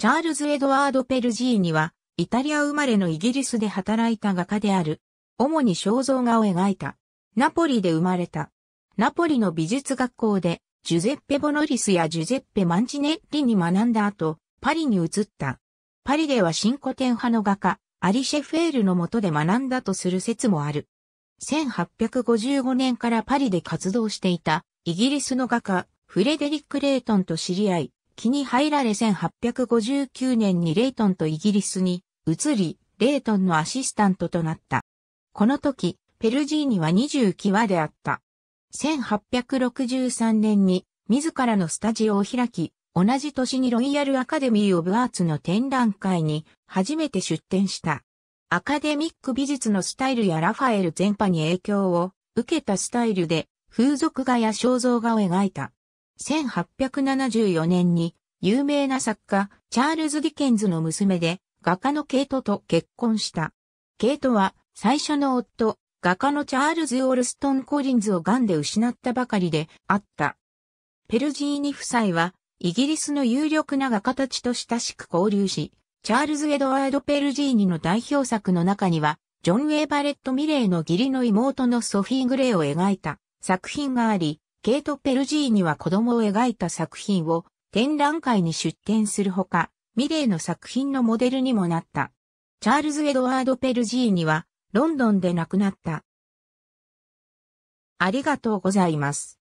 チャールズ・エドワード・ペルジーニは、イタリア生まれのイギリスで働いた画家である。主に肖像画を描いた。ナポリで生まれた。ナポリの美術学校で、ジュゼッペ・ボノリスやジュゼッペ・マンチネッリに学んだ後、パリに移った。パリでは新古典派の画家、アリシェフェールの下で学んだとする説もある。1855年からパリで活動していたイギリスの画家、フレデリック・レイトンと知り合い、気に入られ1859年にレイトンとイギリスに移り、レイトンのアシスタントとなった。この時、ペルジーニは20キワであった。1863年に自らのスタジオを開き、同じ年にロイヤルアカデミー・オブ・アーツの展覧会に初めて出展した。アカデミック美術のスタイルやラファエル全般に影響を受けたスタイルで風俗画や肖像画を描いた。1874年に有名な作家チャールズ・ディケンズの娘で画家のケイトと結婚した。ケイトは最初の夫、画家のチャールズ・オルストン・コリンズを癌で失ったばかりであった。ペルジーニ夫妻はイギリスの有力な画家たちと親しく交流し、チャールズ・エドワード・ペルジーニの代表作の中には、ジョン・ウェイ・バレット・ミレーの義理の妹のソフィー・グレイを描いた作品があり、ケイト・ペルジーニは子供を描いた作品を展覧会に出展するほか、ミレーの作品のモデルにもなった。チャールズ・エドワード・ペルジーニはロンドンで亡くなった。ありがとうございます。